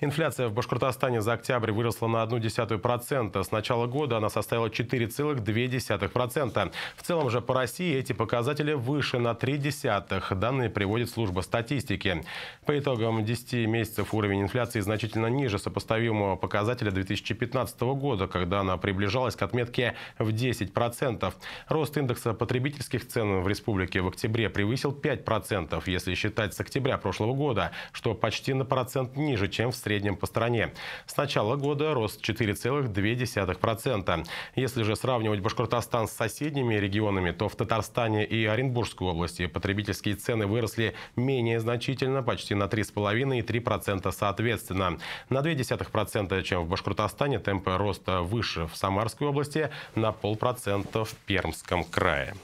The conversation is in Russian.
Инфляция в Башкортостане за октябрь выросла на процента. С начала года она составила 4,2%. В целом же по России эти показатели выше на 0,3%. Данные приводит служба статистики. По итогам 10 месяцев уровень инфляции значительно ниже сопоставимого показателя 2015 года, когда она приближалась к отметке в 10%. Рост индекса потребительских цен в республике в октябре превысил 5%, если считать с октября прошлого года, что почти на процент ниже, чем в среднем по стране. С начала года рост 4,2%. Если же сравнивать Башкортостан с соседними регионами, то в Татарстане и Оренбургской области потребительские цены выросли менее значительно, почти на 3,5 и 3% соответственно. На 0,2%, чем в Башкортостане, темпы роста выше в Самарской области, на полпроцента в Пермском крае.